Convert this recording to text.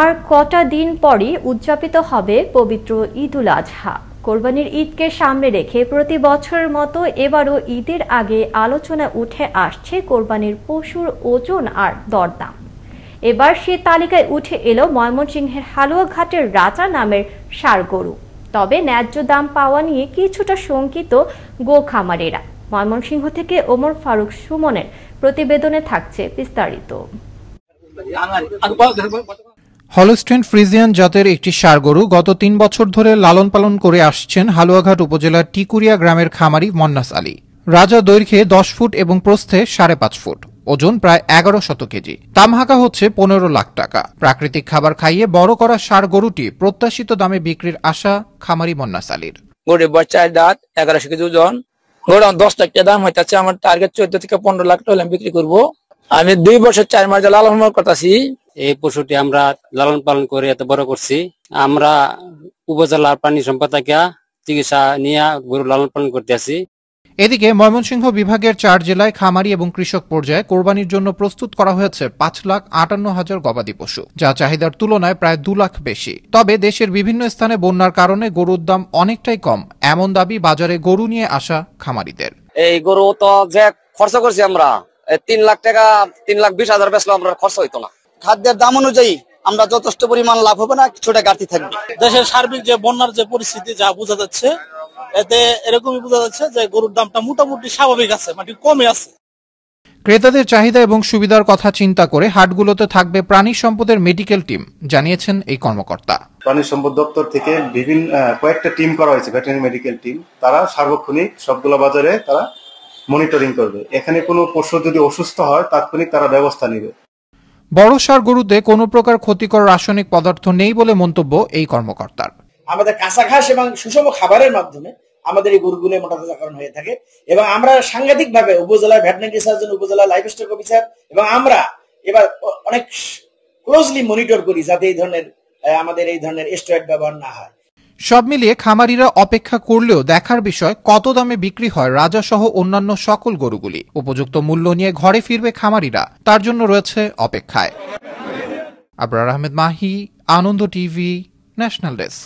আর কটা দিন পরই উদযাপিত হবে পবিত্র ঈদুল আজহা কোরবানির ঈদকে সামনে রেখে প্রতি বছরের মতো এবারও ঈদের আগে আলোচনা উঠে আসছে কোরবানির পশুর ওজন আর দরদাম এবার সে তালিকায় উঠে এলো ময়মনসিংহের হালুয়াঘাটের রাজা নামের সার গরু তবে ন্যায্য দাম পাওয়া নিয়ে কিছুটা শঙ্কিত গো খামারেরা ময়মনসিংহ থেকে ওমর ফারুক সুমনের প্রতিবেদনে থাকছে বিস্তারিত হলস্টেন ফ্রিজিয়ান জাতের একটি সারগরু গত তিন বছর ধরে লালন পালন করে আসছেন হালুয়াঘাট উপজেলার টিকুরিয়া গ্রামের খামারি মন্নাস আলী রাজা দৈর্ঘ্যে দশ ফুট এবং প্রস্থে সাড়ে পাঁচ ফুট ওজন প্রায় এগারো শত কেজি তামহাকা হচ্ছে পনেরো লাখ টাকা প্রাকৃতিক খাবার খাইয়ে বড় করা সার গরুটি প্রত্যাশিত দামে বিক্রির আশা খামারি মন্নাস আলীর গরুর বাচ্চার দাঁত এগারোশো কেজি ওজন গরু দশ লাখ টাকা দাম হইতেছে আমার টার্গেট চোদ্দ থেকে পনেরো লাখ টাকা বিক্রি করব আমি দুই বছর চার মাস লালন করতেছি এই পশুটি আমরা লালন পালন করে এত বড় করছি আমরা উপজেলার পানি সম্পদ চিকিৎসা নিয়ে গরু লালন পালন করতে আছি এদিকে ময়মনসিংহ বিভাগের চার জেলায় খামারি এবং কৃষক পর্যায়ে কোরবানির জন্য প্রস্তুত করা হয়েছে পাঁচ লাখ আটান্ন হাজার গবাদি পশু যা চাহিদার তুলনায় প্রায় দু লাখ বেশি তবে দেশের বিভিন্ন স্থানে বন্যার কারণে গরুর দাম অনেকটাই কম এমন দাবি বাজারে গরু নিয়ে আসা খামারিদের এই গরু তো যে খরচ করছি আমরা তিন লাখ টাকা তিন লাখ বিশ হাজার বেশ আমরা খরচ হইতো না খাদ্যের দাম অনুযায়ী আমরা যথেষ্ট পরিমাণ লাভ হবে না কিছুটা ঘাটতি থাকবে দেশের সার্বিক যে বন্যার যে পরিস্থিতি যা বোঝা যাচ্ছে এতে এরকমই বোঝা যাচ্ছে যে গরুর দামটা মোটামুটি স্বাভাবিক আছে মানে কমে আছে ক্রেতাদের চাহিদা এবং সুবিধার কথা চিন্তা করে হাটগুলোতে থাকবে প্রাণী সম্পদের মেডিকেল টিম জানিয়েছেন এই কর্মকর্তা প্রাণী সম্পদ দপ্তর থেকে বিভিন্ন কয়েকটা টিম করা হয়েছে ভেটেরিনারি মেডিকেল টিম তারা সার্বক্ষণিক সবগুলো বাজারে তারা মনিটরিং করবে এখানে কোনো পশু যদি অসুস্থ হয় তাৎক্ষণিক তারা ব্যবস্থা নেবে সার গরুতে কোন প্রকার ক্ষতিকর রাসায়নিক পদার্থ নেই বলে মন্তব্য এই কর্মকর্তার আমাদের কাঁচা ঘাস এবং সুষম খাবারের মাধ্যমে আমাদের এই গরুগুলো মোটাতাজাকরণ হয়ে থাকে এবং আমরা সাংঘাতিক ভাবে উপজেলা ভেটনারি সার্জন উপজেলা লাইফ স্টক অফিসার এবং আমরা এবার অনেক ক্লোজলি মনিটর করি যাতে এই ধরনের আমাদের এই ধরনের স্টেট ব্যবহার না হয় সব মিলিয়ে খামারিরা অপেক্ষা করলেও দেখার বিষয় কত দামে বিক্রি হয় রাজা সহ অন্যান্য সকল গরুগুলি উপযুক্ত মূল্য নিয়ে ঘরে ফিরবে খামারিরা তার জন্য রয়েছে অপেক্ষায় Abrar Ahmed Mahi Ananda TV national desk